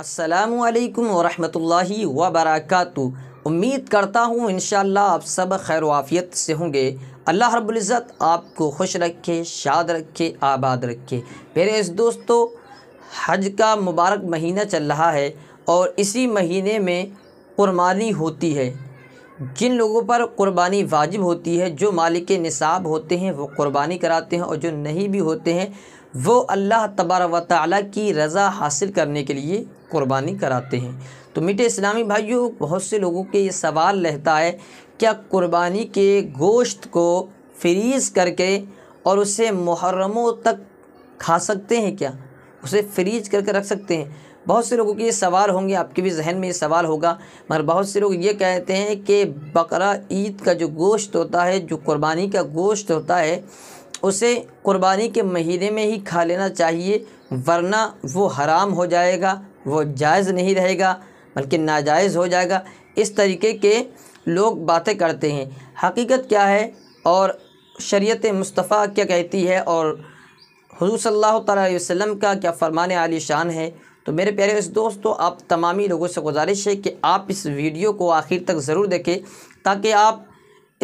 असलकम वरहि वबरक उम्मीद करता हूँ इन आप सब खैर वाफ़ियत से होंगे अल्लाह रबुल्ज़त आपको खुश रखे शाद रखे आबाद रखे मेरे इस दोस्तों हज का मुबारक महीना चल रहा है और इसी महीने में कुर्बानी होती है जिन लोगों पर कुर्बानी वाजिब होती है जो मालिक निसाब होते हैं वो कुर्बानी कराते हैं और जो नहीं भी होते हैं वो अल्लाह तबारा व ताली की रज़ा हासिल करने के लिए कुर्बानी कराते हैं तो मीठे इस्लामी भाइयों बहुत से लोगों के ये सवाल रहता है क्या कुर्बानी के गोश्त को फ्रीज़ करके और उसे मुहर्रमों तक खा सकते हैं क्या उसे फ्रीज करके रख सकते हैं बहुत से लोगों के ये सवाल होंगे आपके भी जहन में ये सवाल होगा मगर बहुत से लोग ये कहते हैं कि बकरा ईद का जो गोश्त होता है जो कुर्बानी का गोश्त होता है उसे कुर्बानी के महीने में ही खा लेना चाहिए वरना वो हराम हो जाएगा वो जायज़ नहीं रहेगा बल्कि नाजायज़ हो जाएगा इस तरीके के लोग बातें करते हैं हकीकत क्या है और शरीयत मुस्तफ़ा क्या कहती है और हजू सल्ला वसम का क्या फ़रमान आली शान है तो मेरे प्यारे इस दोस्त तो आप तमामी लोगों से गुजारिश है कि आप इस वीडियो को आखिर तक ज़रूर देखें ताकि आप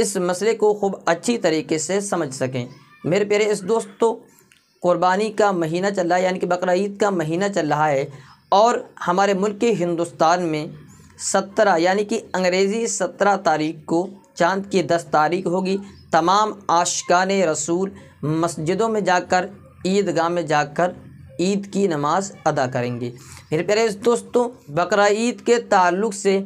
इस मसले को खूब अच्छी तरीके से समझ सकें मेरे प्यारे इस दोस्त तो क़ुरबानी का महीना चल रहा है यानी कि बकर ईद का महीना चल रहा है और हमारे मुल्क के हिंदुस्तान में सत्रह यानी कि अंग्रेज़ी सत्रह तारीख को चांद की दस तारीख होगी तमाम आशकान रसूल मस्जिदों में जाकर ईदगाह में जाकर ईद की नमाज़ अदा करेंगे मेरे प्यारे दोस्तों बकर ईद के ताल्लुक से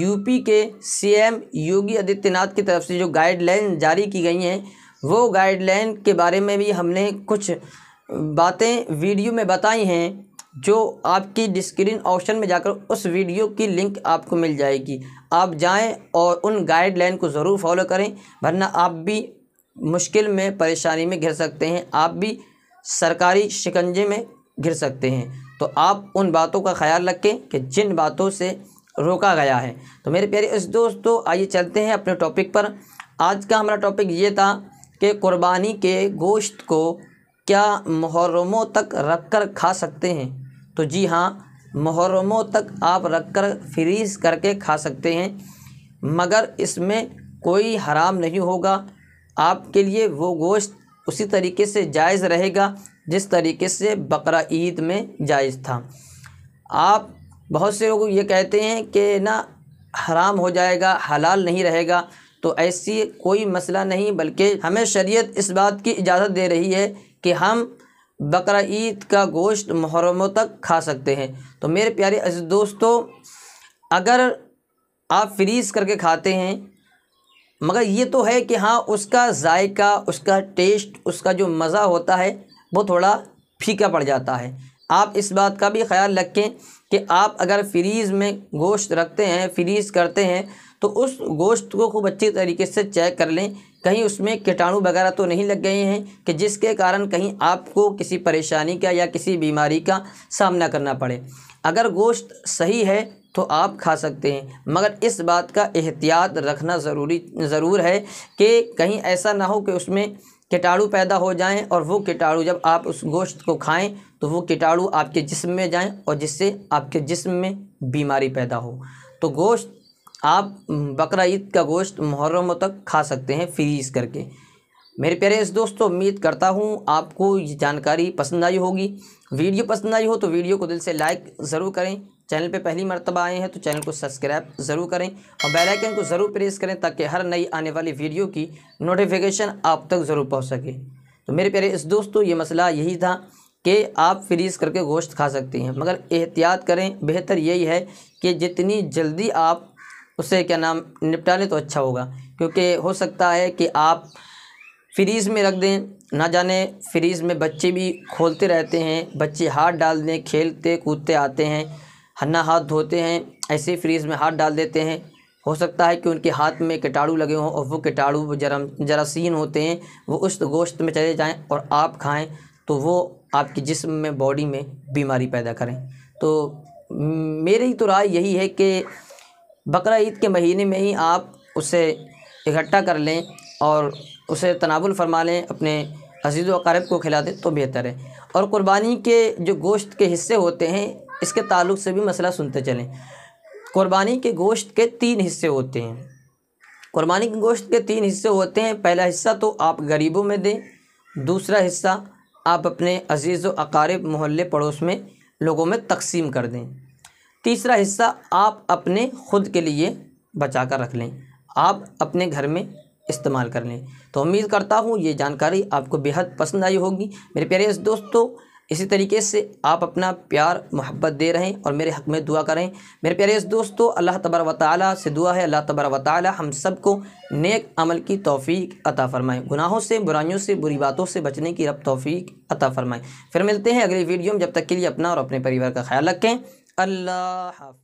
यूपी के सीएम योगी आदित्यनाथ की तरफ से जो गाइडलाइन जारी की गई हैं वो गाइडलाइन के बारे में भी हमने कुछ बातें वीडियो में बताई हैं जो आपकी डिस्क्रीन ऑप्शन में जाकर उस वीडियो की लिंक आपको मिल जाएगी आप जाएं और उन गाइडलाइन को ज़रूर फॉलो करें वरना आप भी मुश्किल में परेशानी में घिर सकते हैं आप भी सरकारी शिकंजे में घिर सकते हैं तो आप उन बातों का ख्याल रखें कि जिन बातों से रोका गया है तो मेरे प्यारे इस दोस्तों आइए चलते हैं अपने टॉपिक पर आज का हमारा टॉपिक ये था कि कुर्बानी के गोश्त को क्या मुहर्रमों तक रख कर खा सकते हैं तो जी हाँ मुहर्रमों तक आप रख कर फ्रीज करके खा सकते हैं मगर इसमें कोई हराम नहीं होगा आपके लिए वो गोश्त उसी तरीके से जायज़ रहेगा जिस तरीके से बकरा ईद में जायज़ था आप बहुत से लोग ये कहते हैं कि ना हराम हो जाएगा हलाल नहीं रहेगा तो ऐसी कोई मसला नहीं बल्कि हमें शरीयत इस बात की इजाज़त दे रही है कि हम बकरीद ईद का गोश्त मुहरमों तक खा सकते हैं तो मेरे प्यारे अजीज दोस्तों अगर आप फ्रीज़ करके खाते हैं मगर ये तो है कि हाँ उसका जायका उसका टेस्ट उसका जो मज़ा होता है वो थोड़ा फीका पड़ जाता है आप इस बात का भी ख्याल रखें कि आप अगर फ्रीज़ में गोश्त रखते हैं फ्रीज़ करते हैं तो उस गोश्त को खूब अच्छी तरीके से चेक कर लें कहीं उसमें कीटाणु वगैरह तो नहीं लग गए हैं कि जिसके कारण कहीं आपको किसी परेशानी का या किसी बीमारी का सामना करना पड़े अगर गोश्त सही है तो आप खा सकते हैं मगर इस बात का एहतियात रखना ज़रूरी ज़रूर है कि कहीं ऐसा ना हो कि उसमें कीटाणु पैदा हो जाएं और वो कीटाणु जब आप उस गोश्त को खाएं तो वो कीटाणु आपके जिस्म में जाएं और जिससे आपके जिस्म में बीमारी पैदा हो तो गोश्त आप बकरा ईद का गोश्त मुहर्रम तक खा सकते हैं फ्रीज करके मेरे प्यारे इस दोस्तों उम्मीद करता हूँ आपको ये जानकारी पसंद आई होगी वीडियो पसंद आई हो तो वीडियो को दिल से लाइक ज़रूर करें चैनल पे पहली मरतबा आए हैं तो चैनल को सब्सक्राइब ज़रूर करें और बेल आइकन को ज़रूर प्रेस करें ताकि हर नई आने वाली वीडियो की नोटिफिकेशन आप तक ज़रूर पहुँच सके तो मेरे प्यारे इस दोस्तों ये मसला यही था कि आप फ्रीज़ करके गोश्त खा सकती हैं मगर एहतियात करें बेहतर यही है कि जितनी जल्दी आप उससे क्या नाम निपटा लें तो अच्छा होगा क्योंकि हो सकता है कि आप फ्रीज़ में रख दें ना जाने फ्रीज़ में बच्चे भी खोलते रहते हैं बच्चे हाथ डाल दें खेलते कूदते आते हैं हन्ना हाथ धोते हैं ऐसे फ्रीज़ में हाथ डाल देते हैं हो सकता है कि उनके हाथ में कीटाणु लगे हों और वो कीटाणु जरम जरासीन होते हैं वो उस गोश्त में चले जाएं और आप खाएं तो वो आपके जिस्म में बॉडी में बीमारी पैदा करें तो मेरी तो राय यही है कि बकरा ईद के महीने में ही आप उसे इकट्ठा कर लें और उसे तनाबुल फरमा लें अपने अजीज़ वकारब को खिला दें तो बेहतर है और क़ुरबानी के जो गोश्त के हिस्से होते हैं इसके ताल्लुक से भी मसला सुनते चलें क़ुरबानी के गोश्त के तीन हिस्से होते हैं क़ुरबानी के गोश्त के तीन हिस्से होते हैं पहला हिस्सा तो आप गरीबों में दें दूसरा हिस्सा आप अपने अजीज़ व अकारब मोहल्ले पड़ोस में लोगों में तकसीम कर दें तीसरा हिस्सा आप अपने खुद के लिए बचा कर रख लें आप अपने घर में इस्तेमाल कर लें तो उम्मीद करता हूँ ये जानकारी आपको बेहद पसंद आई होगी मेरे प्यारे दोस्तों इसी तरीके से आप अपना प्यार मोहब्बत दे रहे हैं और मेरे हक में दुआ करें मेरे प्यारे दोस्तों अल्लाह तबर व से दुआ है अल्लाह तबर व हम सब को नेक अमल की तौफीक अता फ़रमाएँ गुनाहों से बुराइयों से बुरी बातों से बचने की रब तौफीक अता फ़रमाएँ फिर मिलते हैं अगली वीडियो में जब तक के लिए अपना और अपने परिवार का ख्याल रखें الله حافظ